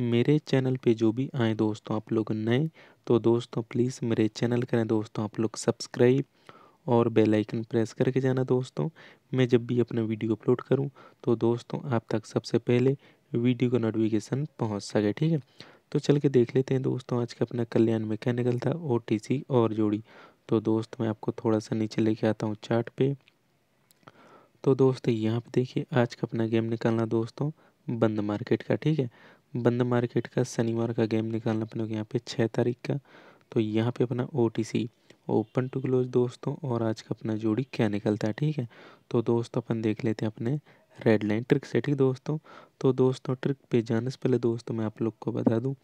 मेरे चैनल पे जो भी आए दोस्तों आप लोग नए तो दोस्तों प्लीज़ मेरे चैनल करें दोस्तों आप लोग सब्सक्राइब और बेल आइकन प्रेस करके जाना दोस्तों मैं जब भी अपना वीडियो अपलोड करूं तो दोस्तों आप तक सबसे पहले वीडियो का नोटिफिकेशन पहुंच सके ठीक है तो चल के देख लेते हैं दोस्तों आज का अपना कल्याण मैकेनिकल था ओ और जोड़ी तो दोस्त मैं आपको थोड़ा सा नीचे लेके आता हूँ चार्ट पे तो दोस्त यहाँ पर देखिए आज का अपना गेम निकालना दोस्तों बंद मार्केट का ठीक है बंद मार्केट का शनिवार का गेम निकालना अपने को यहाँ पे छः तारीख का तो यहाँ पे अपना ओ ओपन टू क्लोज दोस्तों और आज का अपना जोड़ी क्या निकलता है ठीक है तो दोस्तों अपन देख लेते हैं अपने रेड लाइन ट्रिक से ठीक दोस्तों तो दोस्तों ट्रिक पे जाने से पहले दोस्तों मैं आप लोग को बता दूँ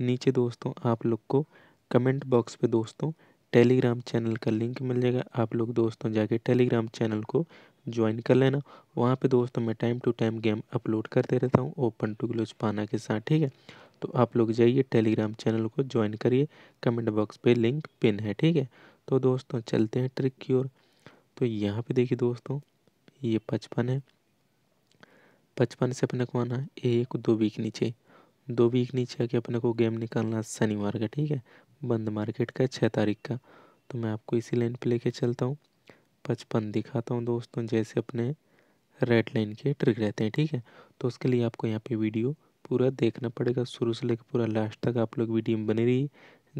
नीचे दोस्तों आप लोग को कमेंट बॉक्स पर दोस्तों टेलीग्राम चैनल का लिंक मिल जाएगा आप लोग दोस्तों जाके टेलीग्राम चैनल को ज्वाइन कर लेना वहाँ पे दोस्तों मैं time to time game upload करते रहता हूँ ओपन टू ग्लोज पाना के साथ ठीक है तो आप लोग जाइए टेलीग्राम चैनल को ज्वाइन करिए कमेंट बॉक्स पे लिंक पिन है ठीक है तो दोस्तों चलते हैं ट्रिक की ओर तो यहाँ पे देखिए दोस्तों ये पचपन है पचपन से अपने को आना है एक दो वीक नीचे दो वीक नीचे आके अपने को गेम निकालना शनिवार का ठीक है बंद मार्केट का छः तारीख का तो मैं आपको इसी लाइन पर लेके चलता हूँ पचपन दिखाता हूँ दोस्तों जैसे अपने रेड लाइन के ट्रिक रहते हैं ठीक है तो उसके लिए आपको यहाँ पे वीडियो पूरा देखना पड़ेगा शुरू से लेकर पूरा लास्ट तक आप लोग वीडियो में बने रहिए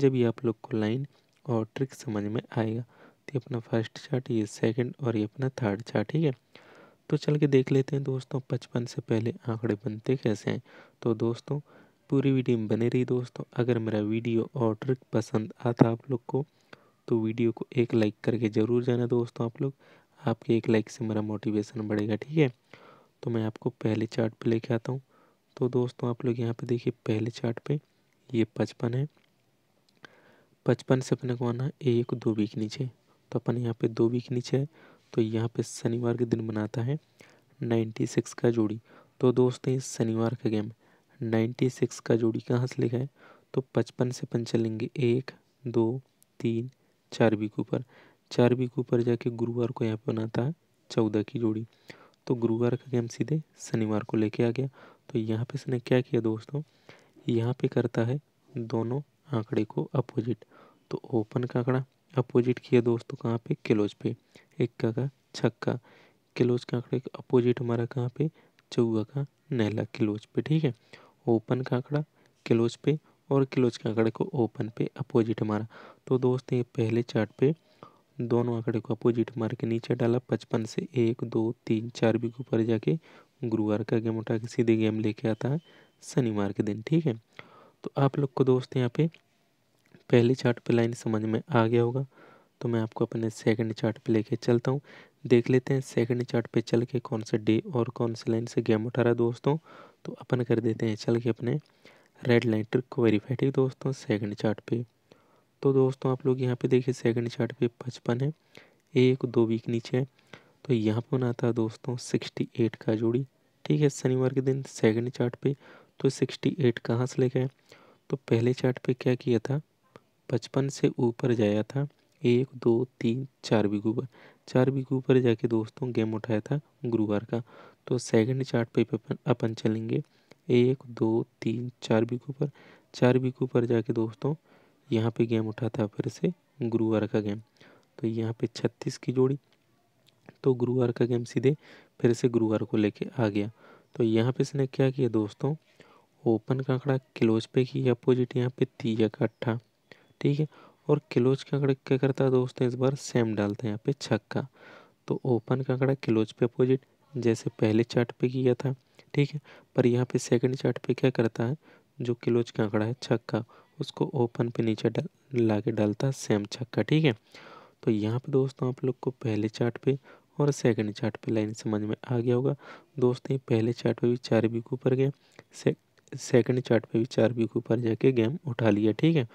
जब ये आप लोग को लाइन और ट्रिक समझ में आएगा तो ये अपना फर्स्ट चार्ट ये सेकेंड और ये अपना थर्ड चार्ट ठीक है तो चल के देख लेते हैं दोस्तों पचपन से पहले आंकड़े बनते कैसे हैं तो दोस्तों पूरी वीडियो में बने रही दोस्तों अगर मेरा वीडियो और ट्रिक पसंद आता आप लोग को तो वीडियो को एक लाइक करके ज़रूर जाना दोस्तों आप लोग आपके एक लाइक से मेरा मोटिवेशन बढ़ेगा ठीक है तो मैं आपको पहले चार्ट पे लेके आता हूँ तो दोस्तों आप लोग यहाँ पे देखिए पहले चार्ट पे ये पचपन है पचपन से अपने को आना है एक दो वीक नीचे तो अपन यहाँ पे दो वीक नीचे है तो यहाँ पे शनिवार के दिन बनाता है नाइन्टी सिक्स का जोड़ी तो दोस्तों ये शनिवार का गेम नाइन्टी सिक्स का जोड़ी कहाँ से लिखा है तो पचपन से अपन चलेंगे एक दो तीन चारवी के ऊपर चारवी के ऊपर जाके गुरुवार को यहाँ पे बनाता है चौदह की जोड़ी तो गुरुवार का गेम सीधे शनिवार को लेके आ गया तो यहाँ पे इसने क्या किया दोस्तों यहाँ पे करता है दोनों आंकड़े को अपोजिट तो ओपन का आंकड़ा अपोजिट किया दोस्तों कहाँ पे किलोज पे इक्का का छक्का किलोज का आंकड़े का अपोजिट हमारा कहाँ पे चौवा का नहला किलोज पे ठीक है ओपन का आंकड़ा किलोज पे और क्लोज के आंकड़े को ओपन पे अपोजिट मारा तो दोस्त ये पहले चार्ट पे दोनों आंकड़े को अपोजिट मार के नीचे डाला पचपन से एक दो तीन चार भी के ऊपर जाके गुरुवार का गेम उठा के सीधे गेम लेके आता है शनिवार के दिन ठीक है तो आप लोग को दोस्त यहाँ पे पहले चार्ट पे लाइन समझ में आ गया होगा तो मैं आपको अपने सेकंड चार्ट पे लेके चलता हूँ देख लेते हैं सेकंड चार्ट पे चल के कौन से डे और कौन से लाइन से गेम उठा रहा है दोस्तों तो अपन कर देते हैं चल के अपने रेड लाइन ट्रिक को वेरीफाई ठीक दोस्तों सेकंड चार्ट पे तो दोस्तों आप लोग यहाँ पे देखिए सेकंड चार्ट पे पचपन है एक दो वीक नीचे है तो यहाँ पर बना था दोस्तों सिक्सटी एट का जोड़ी ठीक है शनिवार के दिन सेकंड चार्ट पे तो सिक्सटी एट कहाँ से लेके आए तो पहले चार्ट पे क्या किया था पचपन से ऊपर जाया था एक दो तीन चार वीक ऊपर चार वीक ऊपर जाके दोस्तों गेम उठाया था गुरुवार का तो सेकेंड चार्ट पे अपन अपन चलेंगे एक दो तीन चार के ऊपर चार के ऊपर जाके दोस्तों यहाँ पे गेम उठा था फिर से गुरुवार का गेम तो यहाँ पे छत्तीस की जोड़ी तो गुरुवार का गेम सीधे फिर से गुरुवार को लेके आ गया तो यहाँ पे इसने क्या किया दोस्तों ओपन का आंकड़ा क्लोज पे की अपोजिट यहाँ पे तीया का अट्ठा ठीक है और क्लोज का आंकड़ा क्या करता है दोस्तों इस बार सेम डालते हैं यहाँ पे छक्का तो ओपन का आंकड़ा क्लोज पे अपोजिट जैसे पहले चार्ट पे किया था ठीक है पर यहाँ पे सेकंड चार्ट पे क्या करता है जो क्लोज का आंकड़ा है छक्का उसको ओपन पे नीचे ला के डालता है सेम छक्का ठीक है तो यहाँ पे दोस्तों आप लोग को पहले चार्ट पे और सेकंड चार्ट पे लाइन समझ में आ गया होगा दोस्तों पहले चार्ट पे भी चार बीक ऊपर गया सेकेंड सेकंड चार्ट पे भी चार बीक ऊपर जाके गेम उठा लिया ठीक है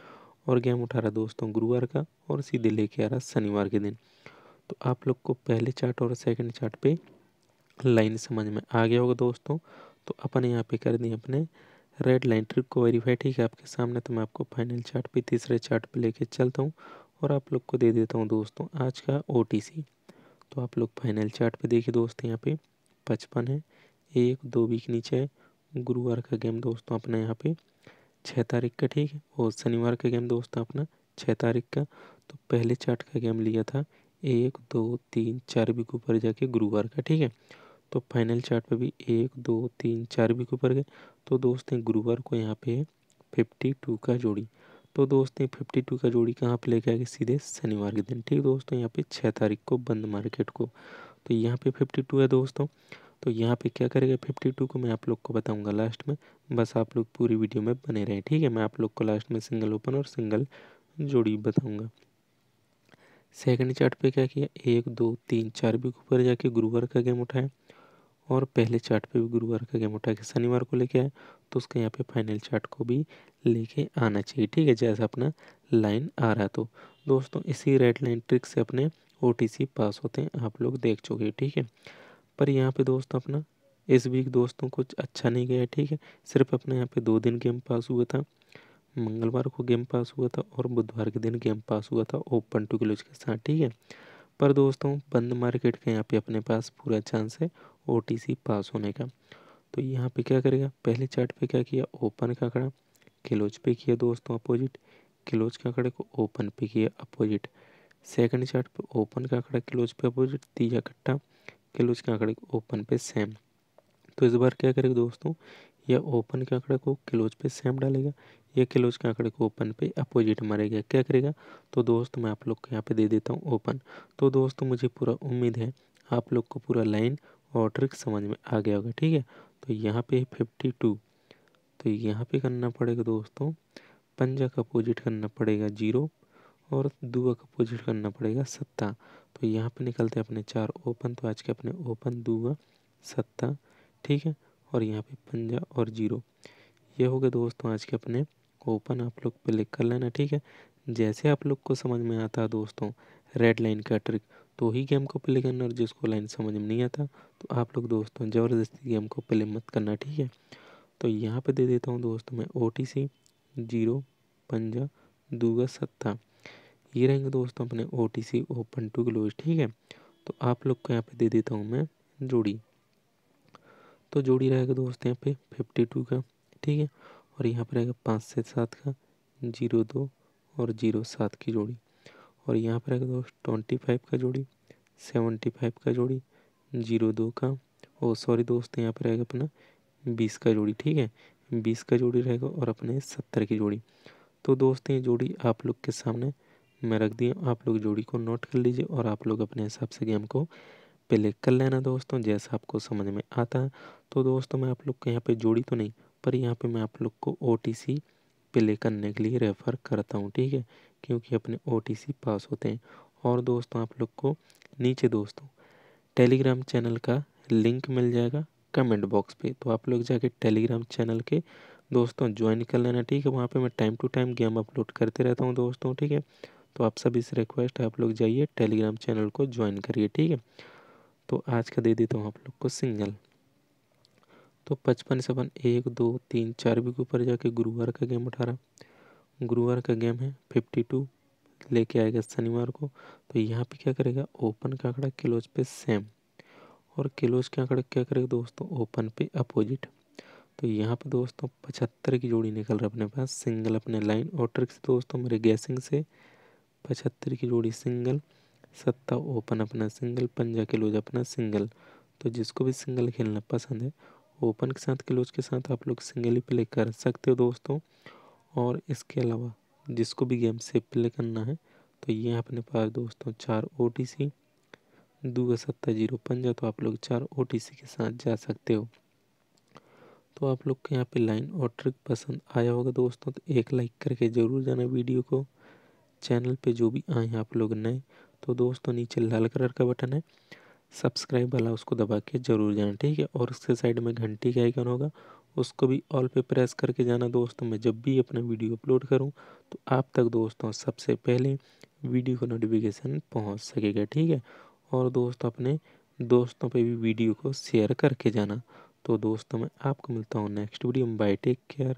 और गेम उठा रहा दोस्तों गुरुवार का और सीधे लेके आ रहा शनिवार के दिन तो आप लोग को पहले चार्ट और सेकंड चार्ट पे लाइन समझ में आ गया होगा दोस्तों तो अपन यहाँ पे कर दिए अपने रेड लाइन ट्रिक को वेरीफाई ठीक है आपके सामने तो मैं आपको फाइनल चार्ट पे तीसरे चार्ट पे लेके चलता हूँ और आप लोग को दे देता हूँ दोस्तों आज का ओ तो आप लोग फाइनल चार्ट पे देखिए दोस्त यहाँ पे पचपन है एक दो वीक नीचे है गुरुवार का गेम दोस्तों अपना यहाँ पे छः तारीख का ठीक है और शनिवार का गेम दोस्तों अपना छः तारीख का तो पहले चार्ट का गेम लिया था एक दो तीन चार वीक ऊपर जाके गुरुवार का ठीक है तो फाइनल चार्ट पे भी एक दो तीन चार वीक ऊपर गए तो दोस्त ने गुरुवार को यहाँ पे फिफ्टी टू का जोड़ी तो दोस्त फिफ्टी टू का जोड़ी कहाँ पे लेके आएगी सीधे शनिवार के दिन ठीक दोस्तों तो यहाँ पे छः तारीख को बंद मार्केट को तो यहाँ पे फिफ्टी टू है दोस्तों तो यहाँ पे क्या करेगा फिफ्टी टू को मैं आप लोग को बताऊंगा लास्ट में बस आप लोग पूरी वीडियो में बने रहें ठीक है मैं आप लोग को लास्ट में सिंगल ओपन और सिंगल जोड़ी बताऊँगा सेकंड चार्ट पे क्या किया एक दो तीन चार भी ऊपर जाके गुरुवार का गेम उठाया और पहले चार्ट पे भी गुरुवार का गेम उठा के शनिवार को लेके आए तो उसके यहाँ पे फाइनल चार्ट को भी लेके आना चाहिए ठीक है जैसा अपना लाइन आ रहा तो दोस्तों इसी रेड लाइन ट्रिक से अपने ओ पास होते हैं आप लोग देख चुके ठीक है पर यहाँ पर दोस्त अपना इस वीक दोस्तों कुछ अच्छा नहीं गया ठीक है सिर्फ अपने यहाँ पे दो दिन गेम पास हुआ था मंगलवार को गेम पास हुआ था और बुधवार के दिन गेम पास हुआ था ओपन टू क्लोज के साथ ठीक है पर दोस्तों बंद मार्केट के यहाँ पे अपने पास पूरा चांस है ओ पास होने का तो यहाँ पे क्या करेगा पहले चार्ट पे क्या किया ओपन का आंकड़ा क्लोज पे किया दोस्तों अपोजिट क्लोज के आंकड़े को ओपन पे किया अपोजिट सेकंड चार्ट पे ओपन का खड़ा क्लोज पे अपोजिट तीजा कट्टा क्लोज के आंकड़े को ओपन पे सेम तो इस बार क्या करेगा दोस्तों यह ओपन के आंकड़े को क्लोज पे सेम डालेगा यह क्लोज के आंकड़े को ओपन पे अपोजिट मारेगा क्या करेगा तो दोस्त मैं आप लोग को यहाँ पे दे देता हूँ ओपन तो दोस्तों मुझे पूरा उम्मीद है आप लोग को पूरा लाइन और ट्रिक समझ में आ गया होगा ठीक है तो यहाँ पे फिफ्टी टू तो यहाँ पे करना पड़ेगा दोस्तों पंजा का अपोजिट करना पड़ेगा जीरो और दुआ का अपोजिट करना पड़ेगा सत्ता तो यहाँ पे निकलते हैं अपने चार ओपन तो आज के अपने ओपन दुआ सत्ता ठीक है और यहाँ पे पंजा और जीरो ये हो गए दोस्तों आज के अपने ओपन आप लोग पे लिख कर लेना ठीक है जैसे आप लोग को समझ में आता है दोस्तों रेड लाइन का ट्रिक तो ही गेम को प्ले करना और जिसको लाइन समझ में नहीं आता तो आप लोग दोस्तों ज़बरदस्ती गेम को प्ले मत करना ठीक है तो यहाँ पे दे देता हूँ दोस्तों मैं ओ टी सी जीरो पंजा दूगा सत्ता ये रहेंगे दोस्तों अपने O T C open to close ठीक है तो आप लोग को यहाँ पे दे देता हूँ मैं जोड़ी तो जोड़ी रहेगा दोस्त यहाँ पे फिफ्टी टू का ठीक है और यहाँ पर रहेगा पाँच से सात का जीरो दो और जीरो सात की जोड़ी और यहाँ पर है दोस्त ट्वेंटी फाइव का जोड़ी सेवेंटी फाइव का जोड़ी जीरो दो का ओ सॉरी दोस्त यहाँ पर रहेगा अपना बीस का जोड़ी ठीक है बीस का जोड़ी रहेगा और अपने सत्तर की जोड़ी तो दोस्त ये जोड़ी आप लोग के सामने मैं रख दिया आप लोग जोड़ी को नोट कर लीजिए और आप लोग अपने हिसाब से गेम को प्ले कर लेना दोस्तों जैसा आपको समझ में आता है तो दोस्तों मैं आप लोग के यहाँ पे जोड़ी तो नहीं पर यहाँ पे मैं आप लोग को ओ टी सी प्ले करने के लिए रेफ़र करता हूँ ठीक है क्योंकि अपने ओ पास होते हैं और दोस्तों आप लोग को नीचे दोस्तों टेलीग्राम चैनल का लिंक मिल जाएगा कमेंट बॉक्स पे तो आप लोग जाके टेलीग्राम चैनल के दोस्तों ज्वाइन कर लेना ठीक है वहाँ पे मैं time to time game upload करते रहता हूँ दोस्तों ठीक है तो आप सभी से रिक्वेस्ट है आप लोग जाइए टेलीग्राम चैनल को ज्वाइन करिए ठीक है तो आज का दे देता हूँ आप लोग को सिंगल तो पचपन से एक दो तीन चार भी के ऊपर जाके गुरुवार का गेम उठा रहा गुरुवार का गेम है फिफ्टी टू लेके आएगा शनिवार को तो यहाँ पे क्या करेगा ओपन का आंकड़ा क्लोज पे सेम और क्लोज के आंकड़ा क्या करेगा दोस्तों ओपन पे अपोजिट तो यहाँ पे दोस्तों पचहत्तर की जोड़ी निकल रहा है अपने पास सिंगल अपने लाइन और ट्रिक से दोस्तों मेरे गैसिंग से पचहत्तर की जोड़ी सिंगल सत्ता ओपन अपना सिंगल पंजा क्लोज अपना सिंगल तो जिसको भी सिंगल खेलना पसंद है ओपन के साथ क्लोज के साथ आप लोग सिंगल ही प्ले कर सकते हो दोस्तों और इसके अलावा जिसको भी गेम से प्ले करना है तो ये अपने पास दोस्तों चार ओ टी सी दो सत्तर जीरो पंजा तो आप लोग चार ओ टी सी के साथ जा सकते हो तो आप लोग के यहाँ पे लाइन और ट्रिक पसंद आया होगा दोस्तों तो एक लाइक करके ज़रूर जाना वीडियो को चैनल पे जो भी आए हैं आप लोग नए तो दोस्तों नीचे लाल कलर का बटन है सब्सक्राइब वाला उसको दबा के जरूर जाना ठीक है और उसके साइड में घंटी का आइकन होगा उसको भी ऑल पे प्रेस करके जाना दोस्तों मैं जब भी अपना वीडियो अपलोड करूं तो आप तक दोस्तों सबसे पहले वीडियो का नोटिफिकेशन पहुंच सकेगा ठीक है और दोस्तों अपने दोस्तों पे भी वीडियो को शेयर करके जाना तो दोस्तों मैं आपको मिलता हूँ नेक्स्ट वीडियो में बाय टेक केयर